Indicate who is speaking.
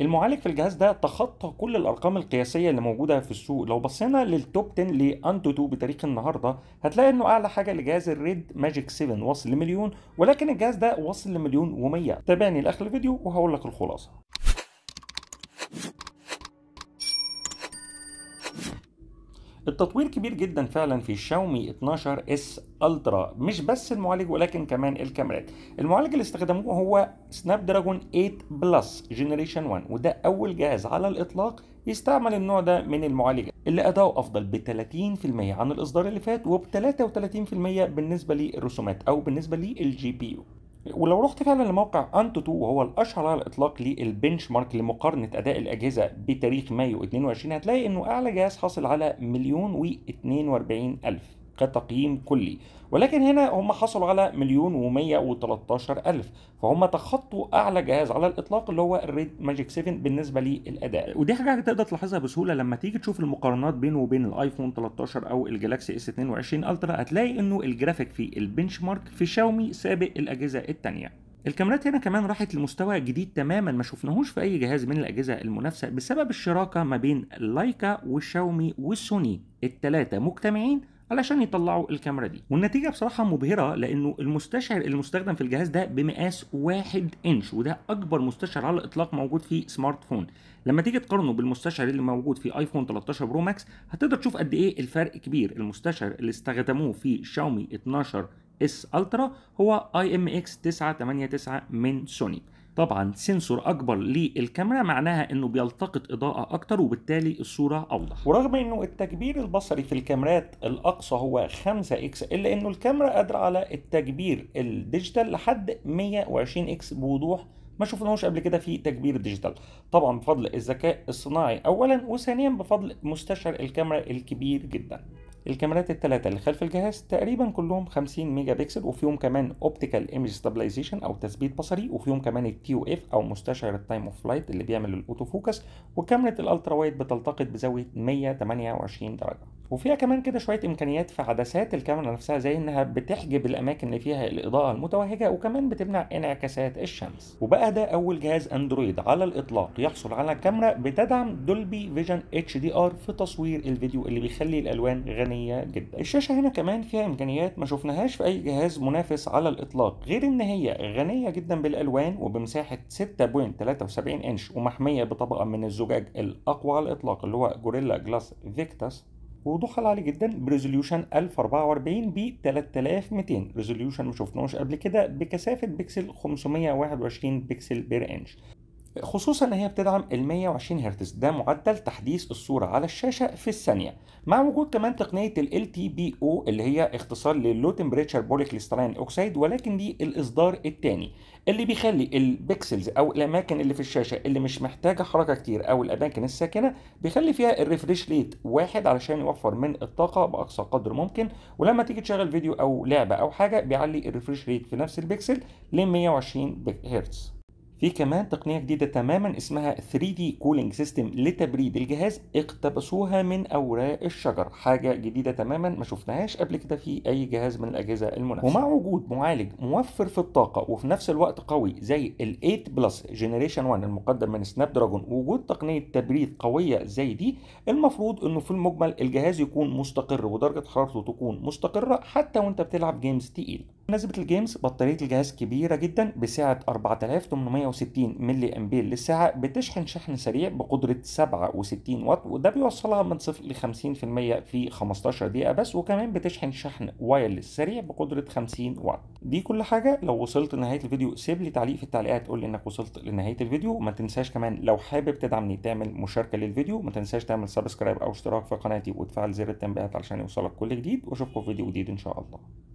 Speaker 1: المعالج في الجهاز ده تخطى كل الارقام القياسيه اللي موجوده في السوق لو بصينا للتوب 10 لاندوتو بتاريخ النهارده هتلاقي انه اعلى حاجه لجهاز الريد ماجيك 7 وصل لمليون ولكن الجهاز ده وصل لمليون و100 تابعني لاخر الفيديو وهقول لك الخلاصه التطوير كبير جدا فعلا في شاومي 12 اس الترا مش بس المعالج ولكن كمان الكاميرات المعالج اللي استخدموه هو سناب دراجون 8 بلس جنريشن 1 وده اول جهاز على الاطلاق يستعمل النوع ده من المعالجه اللي أداؤه أفضل ب 30% عن الإصدار اللي فات وب 33% بالنسبة للرسومات أو بالنسبة للجي بي يو ولو رحت فعلا لموقع انتوتو وهو الاشهر على الاطلاق للبنش مارك لمقارنه اداء الاجهزه بتاريخ مايو 22 هتلاقي انه اعلى جهاز حاصل على مليون و 42 الف كتقييم كلي ولكن هنا هم حصلوا على مليون و113 ألف فهم تخطوا أعلى جهاز على الإطلاق اللي هو الريد ماجيك 7 بالنسبة للأداء ودي حاجة تقدر تلاحظها بسهولة لما تيجي تشوف المقارنات بينه وبين الايفون 13 أو الجلاكسي اس 22 الترا هتلاقي إنه الجرافيك في البنش مارك في شاومي سابق الأجهزة الثانيه الكاميرات هنا كمان راحت لمستوى جديد تماما ما شفناهوش في اي جهاز من الاجهزه المنافسه بسبب الشراكه ما بين لايكا وشاومي والسوني الثلاثه مجتمعين علشان يطلعوا الكاميرا دي والنتيجه بصراحه مبهره لانه المستشعر المستخدم في الجهاز ده بمقاس 1 انش وده اكبر مستشعر على الاطلاق موجود في سمارت فون لما تيجي تقارنه بالمستشعر اللي موجود في ايفون 13 برو ماكس هتقدر تشوف قد ايه الفرق كبير المستشعر اللي استخدموه في شاومي 12 اس الترا هو اي ام اكس 989 من سوني طبعا سنسور اكبر للكاميرا معناها انه بيلتقط اضاءه اكتر وبالتالي الصوره اوضح ورغم انه التكبير البصري في الكاميرات الاقصى هو 5 اكس الا انه الكاميرا قادره على التكبير الديجيتال لحد 120 اكس بوضوح ما شفناهوش قبل كده في تكبير ديجيتال طبعا بفضل الذكاء الصناعي اولا وثانيا بفضل مستشعر الكاميرا الكبير جدا الكاميرات الثلاثة اللي خلف الجهاز تقريبا كلهم 50 ميجا بكسل وفيهم كمان اوبتيكال ايمج ستابلايزيشن او تثبيت بصري وفيهم كمان التي او اف او مستشعر التايم اوف فلايت اللي بيعمل الاوتو فوكس وكاميرا الالترا وايد بتلتقط بزاوية 128 درجة وفيها كمان كده شويه امكانيات في عدسات الكاميرا نفسها زي انها بتحجب الاماكن اللي فيها الاضاءه المتوهجه وكمان بتمنع انعكاسات الشمس وبقى ده اول جهاز اندرويد على الاطلاق يحصل على كاميرا بتدعم دولبي فيجن اتش دي ار في تصوير الفيديو اللي بيخلي الالوان غنيه جدا الشاشه هنا كمان فيها امكانيات ما شفناهاش في اي جهاز منافس على الاطلاق غير ان هي غنيه جدا بالالوان وبمساحه 6.73 انش ومحميه بطبقه من الزجاج الاقوى على الاطلاق اللي هو جوريلا جلاس فيكتاس ووضوحها العالي جدا بريزوليوشن 1044 ب 3200 ريزوليوشن ما شفناهوش قبل كده بكثافه بيكسل 521 بيكسل بير انش خصوصا ان هي بتدعم ال 120 هرتز ده معدل تحديث الصوره على الشاشه في الثانيه مع وجود كمان تقنيه ال تي بي او اللي هي اختصار للو تمبريتشر بوليكريستالين اوكسيد ولكن دي الاصدار الثاني اللي بيخلي البكسلز او الاماكن اللي في الشاشه اللي مش محتاجه حركه كتير او الاماكن الساكنه بيخلي فيها الريفريش ريت واحد علشان يوفر من الطاقه باقصى قدر ممكن ولما تيجي تشغل فيديو او لعبه او حاجه بيعلي الريفريش ريت في نفس البكسل ل 120 هرتز في كمان تقنية جديدة تماما اسمها 3D Cooling System لتبريد الجهاز اقتبسوها من أوراق الشجر حاجة جديدة تماما ما شفناهاش قبل كده في أي جهاز من الأجهزة المنافسة ومع وجود معالج موفر في الطاقة وفي نفس الوقت قوي زي ال 8 بلس جنريشن 1 المقدم من سناب دراجون ووجود تقنية تبريد قوية زي دي المفروض انه في المجمل الجهاز يكون مستقر ودرجة حرارته تكون مستقرة حتى وانت بتلعب جيمز تقيل بمناسبة الجيمز بطارية الجهاز كبيرة جدا بسعة 4860 ملي أمبير للساعة بتشحن شحن سريع بقدرة 67 واط وده بيوصلها من 0 ل 50% في 15 دقيقة بس وكمان بتشحن شحن وايرلس سريع بقدرة 50 واط دي كل حاجة لو وصلت لنهاية الفيديو سيب لي تعليق في التعليقات قول لي انك وصلت لنهاية الفيديو وما تنساش كمان لو حابب تدعمني تعمل مشاركة للفيديو ما تنساش تعمل سبسكرايب أو اشتراك في قناتي وتفعل زر التنبيهات علشان يوصلك كل جديد واشوفكم في فيديو جديد إن شاء الله